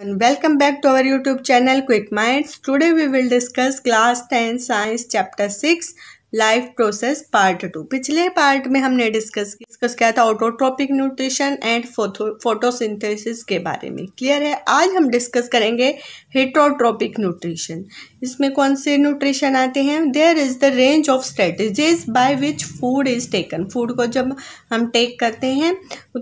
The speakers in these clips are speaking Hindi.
And welcome back to our YouTube channel Quick Minds. Today we will discuss class 10 science chapter 6 life process part two पिछले पार्ट में हमने डिस्कस डिस्कस किया था ऑटोट्रॉपिक न्यूट्रिशन एंड फोटोसिंथेसिस के बारे में क्लियर है आज हम डिस्कस करेंगे हेट्रोट्रॉपिक न्यूट्रिशन इसमें कौन से न्यूट्रिशन आते हैं there is the range of strategies by which food is taken food को जब हम टेक करते हैं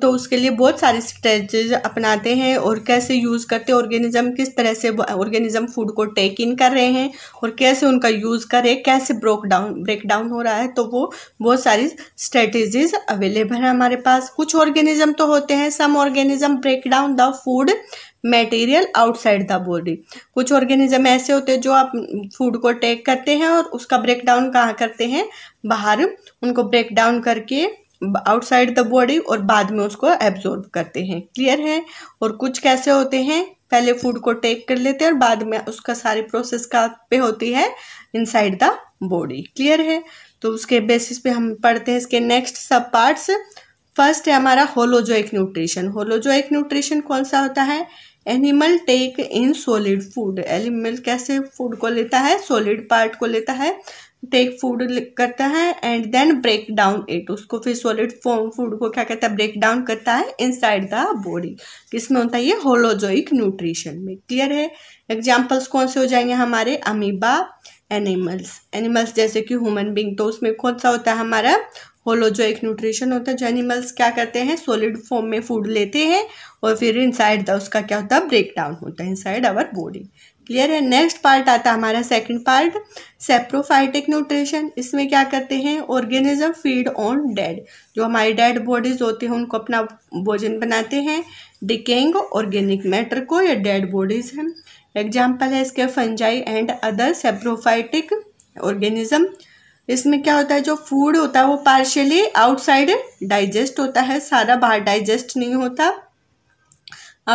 तो उसके लिए बहुत सारी स्ट्रेटेजीज अपनाते हैं और कैसे यूज़ करते हैं ऑर्गेनिज्म किस तरह से ऑर्गेनिज्म फूड को टेक इन कर रहे हैं और कैसे उनका यूज़ करे कैसे ब्रोक डाउन ब्रेक डाउन हो रहा है तो वो बहुत सारी स्ट्रेटेजीज अवेलेबल है हमारे पास कुछ ऑर्गेनिज्म तो होते हैं some organism break down the food material outside the body कुछ ऑर्गेनिज्म ऐसे होते हैं जो आप फूड को टेक करते हैं और उसका ब्रेक डाउन कहाँ करते हैं बाहर उनको ब्रेक डाउन करके आउटसाइड द बॉडी और बाद में उसको एब्जॉर्ब करते हैं क्लियर है और कुछ कैसे होते हैं पहले फूड को टेक कर लेते हैं और बाद में उसका सारी प्रोसेस का पे होती है इनसाइड द बॉडी क्लियर है तो उसके बेसिस पे हम पढ़ते हैं इसके नेक्स्ट सब पार्ट्स फर्स्ट है हमारा होलोजोइक न्यूट्रिशन होलोजोइक न्यूट्रिशन कौन सा होता है animal take in solid food animal कैसे फूड को लेता है सॉलिड पार्ट को लेता है टेक फूड करता है and then break down it उसको फिर सॉलिड फॉर्म फूड को क्या कहता है ब्रेक डाउन करता है इनसाइड द बॉडी किसमें होता है ये होलोजोइक न्यूट्रिशन में क्लियर है एग्जांपल्स कौन से हो जाएंगे हमारे अमीबा एनिमल्स एनिमल्स जैसे कि ह्यूमन बींग तो उसमें कौन सा होता है हमारा होलोजोइक न्यूट्रिशन होता है जो एनिमल्स क्या करते हैं सॉलिड फॉर्म में फूड लेते हैं और फिर इनसाइड द उसका क्या होता है ब्रेक डाउन होता है इनसाइड आवर बॉडी क्लियर है नेक्स्ट पार्ट आता है हमारा सेकंड पार्ट सेप्रोफाइटिक न्यूट्रिशन इसमें क्या करते हैं ऑर्गेनिज्म फीड ऑन डेड जो हमारी डेड बॉडीज होती हैं उनको अपना भोजन बनाते हैं डिकेंग ऑर्गेनिक मैटर को या डेड बॉडीज हैं एग्जाम्पल है इसके fungi and other saprophytic organism इसमें क्या होता है जो फूड होता है वो पार्शियली आउटसाइड डाइजेस्ट होता है सारा बाहर डाइजेस्ट नहीं होता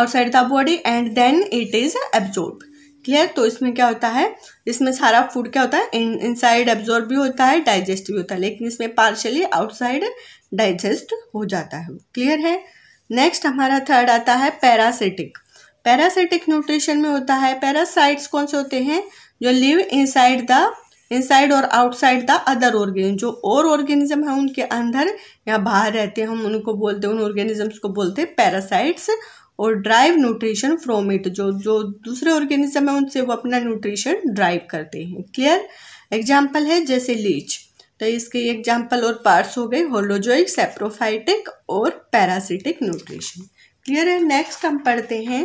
outside the body and then it is absorb clear तो इसमें क्या होता है इसमें सारा फूड क्या होता है इन इनसाइड एब्जॉर्ब भी होता है डाइजेस्ट भी होता है लेकिन इसमें पार्शली आउटसाइड डाइजेस्ट हो जाता है क्लियर है नेक्स्ट हमारा थर्ड आता है पैरासिटिक पैरासिटिक न्यूट्रिशन में होता है पैरासाइट्स कौन से होते हैं जो लिव इनसाइड द इनसाइड और आउटसाइड द अदर ऑर्गेनिज्म जो और ऑर्गेनिज्म है उनके अंदर या बाहर रहते हैं हम उनको बोलते हैं उन ऑर्गेनिजम्स को बोलते हैं पैरासाइट्स और ड्राइव न्यूट्रिशन फ्रॉम इट जो जो दूसरे ऑर्गेनिज्म है उनसे वो अपना न्यूट्रिशन ड्राइव करते हैं क्लियर एग्जाम्पल है जैसे लीच तो इसके एग्जाम्पल और पार्ट्स हो गए होलोजोइक सेप्रोफाइटिक और पैरासिटिक न्यूट्रिशन क्लियर है नेक्स्ट हम पढ़ते हैं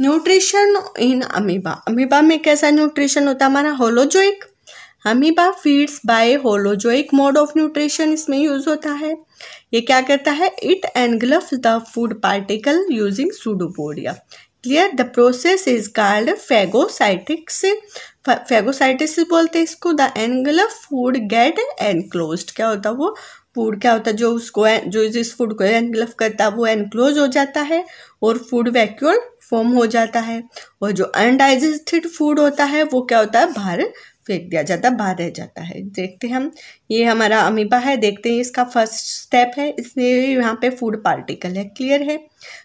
न्यूट्रिशन इन अमीबा अमीबा में कैसा न्यूट्रिशन होता है हमारा holozoic amoeba feeds by holozoic एक मोड ऑफ न्यूट्रिशन इसमें यूज़ होता है ये क्या करता है it engulfs the food particle using pseudopodia clear the process is called phagocytosis phagocytosis बोलते हैं इसको the engulf food get enclose क्या होता है वो फूड क्या होता है जो उसको जो जिस फूड को एनग्लफ करता है वो एनक्लोज हो जाता है और फूड वैक्यूल फॉर्म हो जाता है और जो अनडाइजेस्टेड फूड होता है वो क्या होता है बाहर फेंक दिया जाता है बाहर रह जाता है देखते हम ये हमारा अमीबा है देखते हैं इसका फर्स्ट स्टेप है इसलिए यहाँ पे फूड पार्टिकल है क्लियर है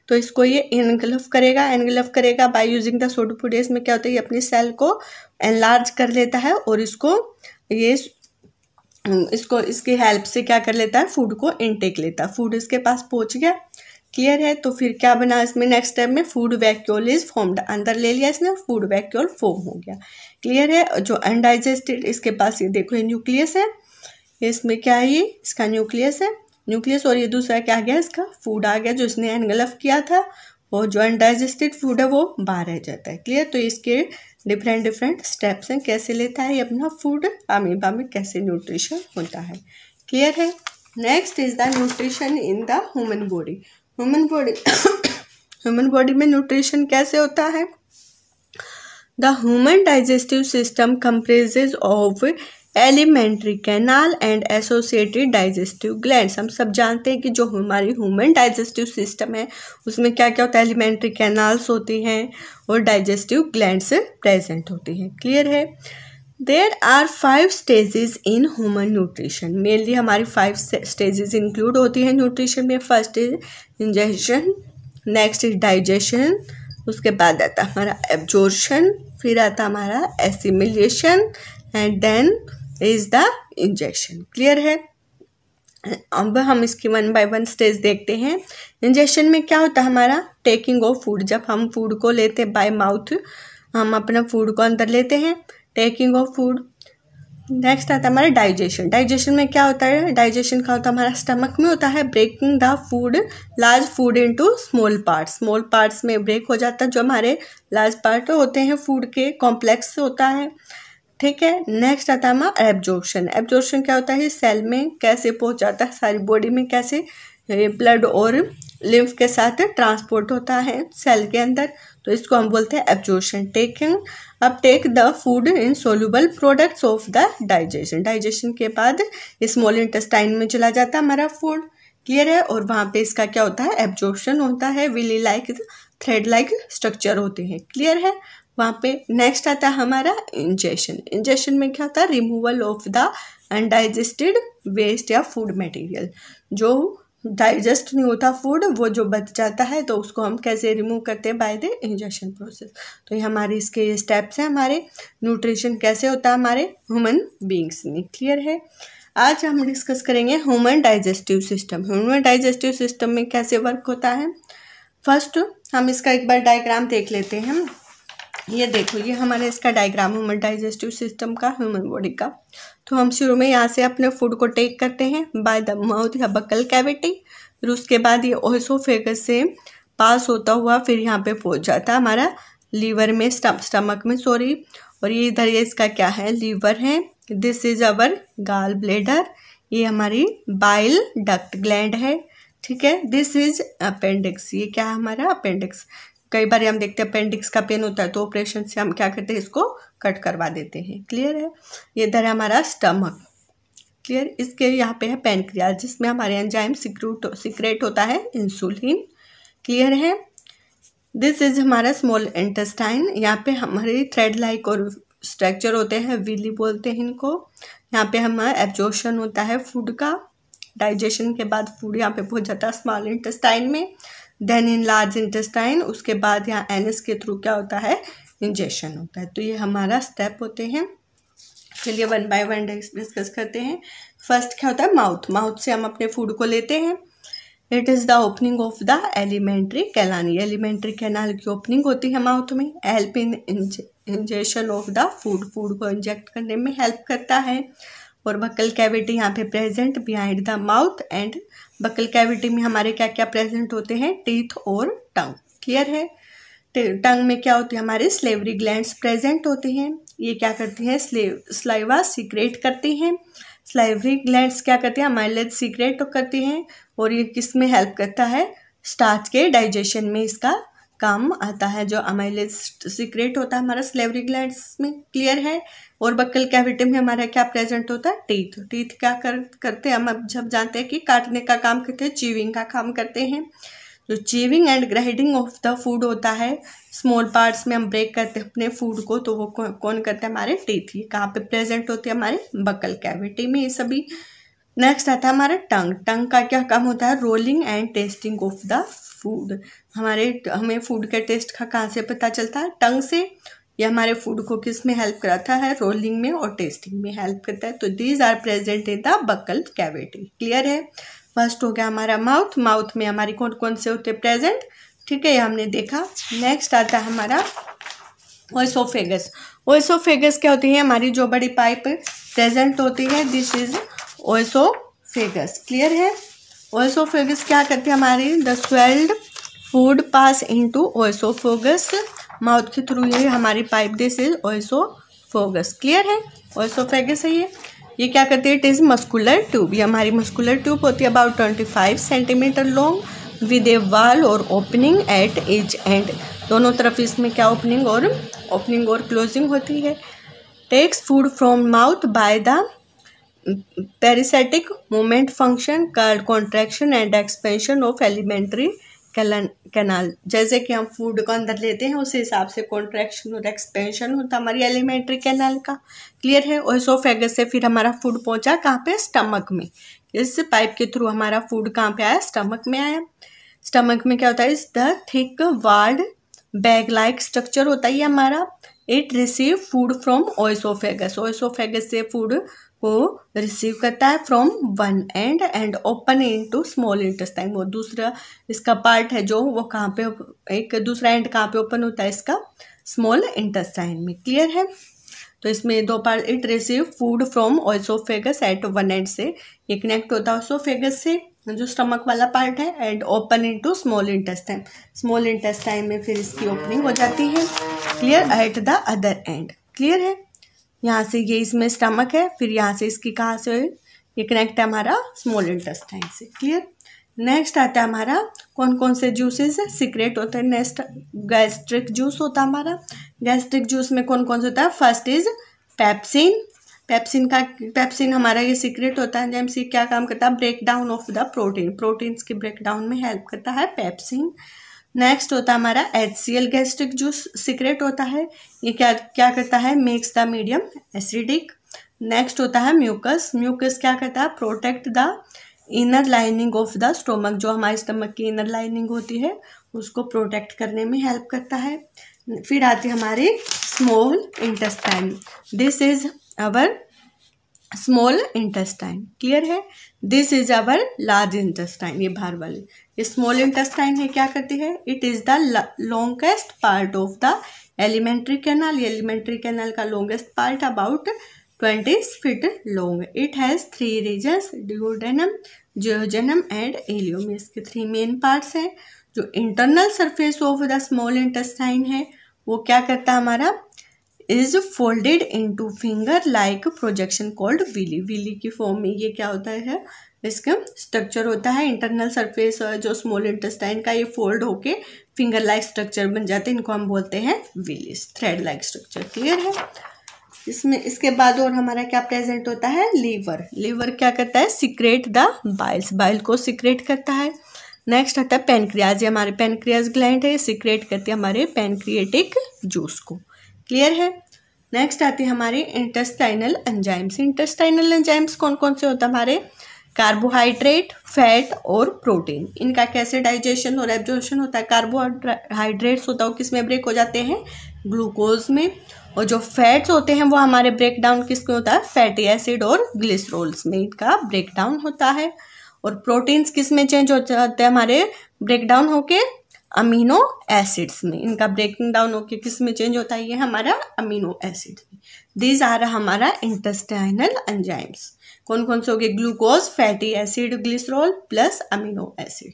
तो इसको ये एनगल्फ करेगा एनगल्फ करेगा बाय यूजिंग द फूड में क्या होता है ये अपनी सेल को एनलार्ज कर लेता है और इसको ये इसको इसकी हेल्प से क्या कर लेता है फूड को इनटेक लेता है फूड इसके पास पहुँच गया क्लियर है तो फिर क्या बना इसमें नेक्स्ट स्टेप में फूड वैक्यूल इज फॉर्म्ड अंदर ले लिया इसने फूड वैक्यूल फॉर्म हो गया क्लियर है जो अनडाइजेस्टेड इसके पास ये देखो ये न्यूक्लियस है इसमें क्या है ये इसका न्यूक्लियस है न्यूक्लियस और ये दूसरा क्या आ गया इसका फूड आ गया जो इसने एनगलफ किया था और जो अनडाइजेस्टेड फूड है वो बाहर रह जाता है क्लियर तो इसके डिफरेंट डिफरेंट स्टेप्स हैं कैसे लेता है ये अपना फूड अमीबा में कैसे न्यूट्रिशन होता है क्लियर है next is the nutrition in the human body human body human body में न्यूट्रिशन कैसे होता है the human digestive system comprises of alimentary canal and associated digestive gland हम सब जानते हैं कि जो हमारी ह्यूमन डाइजेस्टिव सिस्टम है उसमें क्या क्या होता है एलिमेंट्री कैनाल्स होती हैं और डाइजेस्टिव ग्लैंड्स प्रेजेंट होती हैं क्लियर है there are five stages in human nutrition mainly हमारी फाइव स्टेजेस इंक्लूड होती है न्यूट्रिशन में first is ingestion next is digestion उसके बाद आता हमारा एब्जॉर्शन फिर आता हमारा assimilation and then is the injection clear है अब हम इसकी वन बाय वन स्टेज देखते हैं इंजेक्शन में क्या होता है हमारा टेकिंग ऑफ फूड जब हम फूड को लेते हैं बाय माउथ हम अपना फूड को अंदर लेते हैं टेकिंग ऑफ फूड नेक्स्ट आता है हमारा डाइजेशन डाइजेशन में क्या होता है डाइजेशन का होता है हमारा स्टमक में होता है breaking the food large food into small parts small parts में ब्रेक हो जाता है जो हमारे लार्ज पार्ट होते हैं फूड के कॉम्प्लेक्स होता है ठीक है नेक्स्ट आता है हमारा एब्जॉर्प्शन एब्जॉर्प्शन क्या होता है सेल में कैसे पहुँचाता है सारी बॉडी में कैसे ब्लड और लिम्फ के साथ ट्रांसपोर्ट होता है सेल के अंदर तो इसको हम बोलते हैं एब्जॉर्शन टेकिंग अब take the food in soluble products of the digestion digestion के बाद स्मॉल इंटेस्टाइन में चला जाता है हमारा फूड क्लियर है और वहाँ पे इसका क्या होता है एब्जॉर्प्शन होता है villi like thread like structure होते हैं क्लियर है वहाँ पे नेक्स्ट आता है हमारा इंजेशन इंजेशन में क्या होता है removal of the undigested waste या फूड मटेरियल जो डाइजेस्ट नहीं होता फूड वो जो बच जाता है तो उसको हम कैसे रिमूव करते हैं बाय द इंजेक्शन प्रोसेस तो ये हमारे इसके स्टेप्स हैं हमारे न्यूट्रिशन कैसे होता है हमारे ह्यूमन बींग्स में क्लियर है आज हम डिस्कस करेंगे human digestive system human digestive system में कैसे वर्क होता है फर्स्ट हम इसका एक बार डायग्राम देख लेते हैं ये देखो ये हमारा इसका डायग्राम ह्यूमन डाइजेस्टिव सिस्टम का ह्यूमन बॉडी का तो हम शुरू में यहाँ से अपने फूड को टेक करते हैं बाय द माउथ या बकल कैविटी फिर उसके बाद ये ओसोफेगस से पास होता हुआ फिर यहाँ पे पहुँच जाता है हमारा लीवर में स्टम स्टमक में सॉरी और ये इधर ये इसका क्या है लीवर है this is our gall bladder ये हमारी बाइल डक्ट ग्लैंड है ठीक है दिस इज अपेंडिक्स ये क्या है हमारा अपेंडिक्स कई बार हम देखते हैं अपेंडिक्स का पेन होता है तो ऑपरेशन से हम क्या करते हैं इसको कट करवा देते हैं क्लियर है ये इधर है हमारा स्टमक क्लियर इसके यहाँ पे है पेनक्रियाज जिसमें हमारे एंजाइम सिक्रूट सिक्रेट होता है इंसुलिन क्लियर है दिस इज हमारा स्मॉल इंटेस्टाइन यहाँ पे हमारे थ्रेड लाइक और स्ट्रक्चर होते हैं विली बोलते हैं इनको यहाँ पे हमारा एब्जॉर्शन होता है फूड का डाइजेशन के बाद फूड यहाँ पे पहुँच जाता है स्मॉल इंटेस्टाइन में देन इन लार्ज इंटेस्टाइन उसके बाद यहाँ एनएस के थ्रू क्या होता है इंजेशन होता है तो ये हमारा स्टेप होते हैं चलिए वन बाय वन डिस्कस करते हैं फर्स्ट क्या होता है माउथ माउथ से हम अपने फूड को लेते हैं it is the opening of the alimentary कैलानी एलिमेंट्री कैनाल की ओपनिंग होती है माउथ में help in ingestion of the food food को इंजेक्ट करने में हेल्प करता है और बकल कैविटी यहाँ पे present behind the mouth and buccal cavity में हमारे क्या क्या प्रेजेंट होते हैं टीथ और टंग क्लियर है टंग में क्या होती है हमारे स्लेवरी ग्लैंड प्रेजेंट होते हैं ये क्या करते हैं स्लेव स्लाइवा सीक्रेट करते हैं स्लाइवरी ग्लैंड क्या करते हैं हमारे लिए सीक्रेट करते हैं और ये किस में हेल्प करता है स्टार्च के डाइजेशन में इसका काम आता है जो अमाइलिस्ट सीक्रेट होता है हमारा स्लेवरी ग्लैंड में क्लियर है और बक्कल कैविटी में हमारा क्या प्रेजेंट होता है टीथ टीथ क्या कर करते हैं हम जब जानते हैं कि काटने का काम करते हैं चीविंग का काम करते हैं जो chewing and grinding of the food होता है स्मॉल पार्ट्स में हम ब्रेक करते हैं अपने फूड को तो वो कौन, करते हैं हमारे टीथ ये कहाँ पर प्रेजेंट होती है हमारे बकल कैविटी में ये सभी नेक्स्ट आता है हमारा टंग टंग का क्या काम होता है rolling and testing of the food हमारे हमें फूड के टेस्ट का कहाँ से पता चलता है टंग से या हमारे फूड को किस में हेल्प कराता है रोलिंग में और टेस्टिंग में हेल्प करता है तो these are present in the buccal cavity clear है फर्स्ट हो गया हमारा माउथ माउथ में हमारे कौन कौन से होते प्रेजेंट ठीक है ये हमने देखा नेक्स्ट आता है हमारा ओसोफेगस ओसोफेगस क्या होती है हमारी जो बड़ी पाइप प्रेजेंट होती है दिस इज ओसोफेगस क्लियर है ओसोफोगस क्या करते हैं हमारे the swallowed food pass into oesophagus mouth के थ्रू ये हमारी pipe this is oesophagus clear है फेगस है ये ये क्या करती है इट इज़ मस्कुलर ट्यूब ये हमारी मस्कुलर ट्यूब होती है about twenty five centimetre long with a wall और ओपनिंग एट एज एंड दोनों तरफ इसमें क्या ओपनिंग और ओपनिंग और क्लोजिंग होती है takes food from mouth by the peristaltic moment function contraction and expansion of alimentary canal जैसे कि हम फूड को अंदर लेते हैं उस हिसाब से कॉन्ट्रैक्शन और एक्सपेंशन होता हमारी एलिमेंट्री कैनाल का क्लियर है और से फिर हमारा फूड पहुंचा कहाँ पे स्टमक में इस पाइप के थ्रू हमारा फूड कहाँ पे आया स्टमक में आया स्टमक में क्या होता है इस the thick walled bag like structure होता है हमारा it receive food from oesophagus oesophagus से फूड वो रिसीव करता है from one end end open to small intestine वो दूसरा इसका पार्ट है जो वो कहाँ पे एक दूसरा एंड कहाँ पे ओपन होता है इसका स्मॉल इंटेस्टाइन में क्लियर है तो इसमें दो part it receive food from oesophagus at one end से ये कनेक्ट होता है ऑसोफेगस से जो स्टमक वाला पार्ट है and open to small intestine small intestine में फिर इसकी ओपनिंग हो जाती है clear at the other end clear है यहाँ से ये इसमें स्टमक है फिर यहाँ से इसकी कहाँ से ये कनेक्ट है हमारा स्मॉल इंटेस्टाइन से क्लियर नेक्स्ट आता है हमारा कौन कौन से जूसेस है सीक्रेट होते हैं नेक्स्ट गैस्ट्रिक जूस होता है हमारा गैस्ट्रिक जूस में कौन कौन से होता है फर्स्ट इज पैप्सिन पैप्सिन का पैप्सिन हमारा ये सीक्रेट होता है जैम क्या काम करता है break down of the protein proteins के ब्रेक डाउन में हेल्प करता है पैप्सिन नेक्स्ट होता है हमारा H C L gastric juice secrete होता है ये क्या क्या करता है makes the medium acidic next होता है म्यूकस म्यूकस क्या करता है protect the inner lining of the stomach जो हमारे स्टमक की इनर लाइनिंग होती है उसको प्रोटेक्ट करने में हेल्प करता है फिर आती है हमारी small intestine this is our small intestine clear है this is our large intestine ये बाहर वाले ये स्मॉल इंटेस्टाइन है क्या करती है it is the longest part of the alimentary canal alimentary canal का longest part about twenty feet long it has three region duodenum jejunum and ileum इसके थ्री मेन पार्ट्स हैं जो internal surface of the small intestine है वो क्या करता है हमारा is folded into finger like projection called villi villi की फॉर्म में ये क्या होता है इसका स्ट्रक्चर होता है इंटरनल सरफेस जो स्मॉल इंटेस्टाइन का ये फोल्ड होके फिंगर लाइक स्ट्रक्चर बन जाते हैं इनको हम बोलते हैं villus thread like structure clear है इसमें इसके बाद और हमारा क्या प्रेजेंट होता है लीवर लीवर क्या करता है सिक्रेट द बाइल्स बाइल को सिक्रेट करता है नेक्स्ट आता है पेनक्रियाज ये हमारे पेनक्रियाज ग्लैंड है सिक्रेट करती है हमारे पेनक्रिएटिक जूस को क्लियर है नेक्स्ट आते हैं हमारे इंटेस्टाइनल एंजाइम्स इंटेस्टाइनल एंजाइम्स कौन कौन से होते हैं हमारे कार्बोहाइड्रेट फैट और प्रोटीन इनका कैसे डाइजेशन और एब्जॉर्शन होता है कार्बोहाइड्रेट्स होता है वो किस में ब्रेक हो जाते हैं ग्लूकोज में और जो फैट्स होते हैं वो हमारे ब्रेक डाउन किस में होता है फैटी एसिड और ग्लिसरोल्स में इनका ब्रेक डाउन होता है और प्रोटीन्स किस में चेंज हो जाते हैं हमारे ब्रेक डाउन होके अमीनो एसिड्स में इनका ब्रेकिंग डाउन होकर किस में चेंज होता है ये हमारा अमीनो एसिड में दीज आर हमारा इंटेस्टाइनल एंजाइम्स कौन कौन से हो गए glucose fatty acid glycerol plus amino acid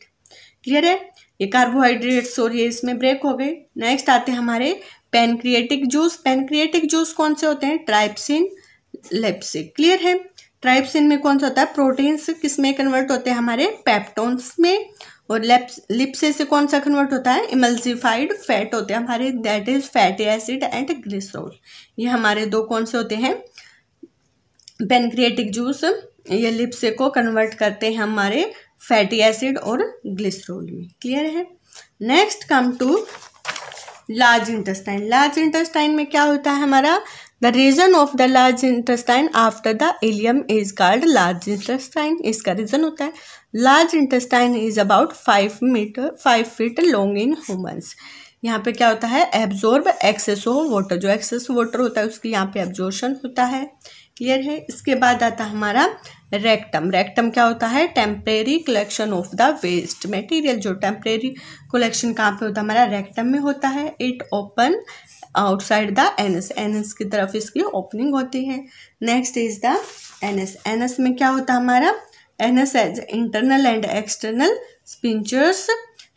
clear है ये कार्बोहाइड्रेट्स और ये इसमें ब्रेक हो गए नेक्स्ट आते हैं हमारे पेनक्रिएटिक जूस पेनक्रिएटिक जूस कौन से होते हैं ट्राइप्सिन लेप्सिक क्लियर है ट्राइप्सिन में कौन सा होता है प्रोटीन्स किस में कन्वर्ट होते हैं हमारे पैप्टोन्स में और लिप्स लिप्स से कौन सा कन्वर्ट होता है इमल्सिफाइड फैट होते हैं हमारे that is fatty acid and glycerol ये हमारे दो कौन से होते हैं पेनक्रिएटिक जूस ये लिप्स को कन्वर्ट करते हैं हमारे फैटी एसिड और ग्लिसरोल में क्लियर है next come to large intestine large intestine में क्या होता है हमारा the region of the large intestine after the ileum is called large intestine इसका रीजन होता है large intestine is about five metre five feet long in humans यहाँ पे क्या होता है एब्जॉर्ब एक्सेस ऑफ वाटर जो एक्सेस वाटर होता है उसकी यहाँ पे एब्जॉर्शन होता है क्लियर है इसके बाद आता है हमारा रेक्टम रेक्टम क्या होता है temporary collection of the waste material जो टेम्परेरी कलेक्शन कहाँ पे होता है हमारा रेक्टम में होता है it open outside the anus की तरफ इसकी ओपनिंग होती है next is the anus में क्या होता है हमारा anus has internal and external sphincters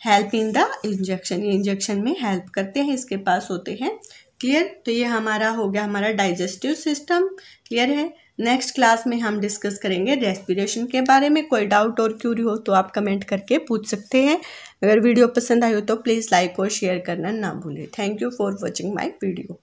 help in the injection ये इंजेक्शन में हेल्प करते हैं इसके पास होते हैं क्लियर तो ये हमारा हो गया हमारा डाइजेस्टिव सिस्टम क्लियर है नेक्स्ट क्लास में हम डिस्कस करेंगे रेस्पिरेशन के बारे में कोई डाउट और क्यूरी हो तो आप कमेंट करके पूछ सकते हैं अगर वीडियो पसंद आई हो तो प्लीज़ लाइक और शेयर करना ना भूलें thank you for watching my video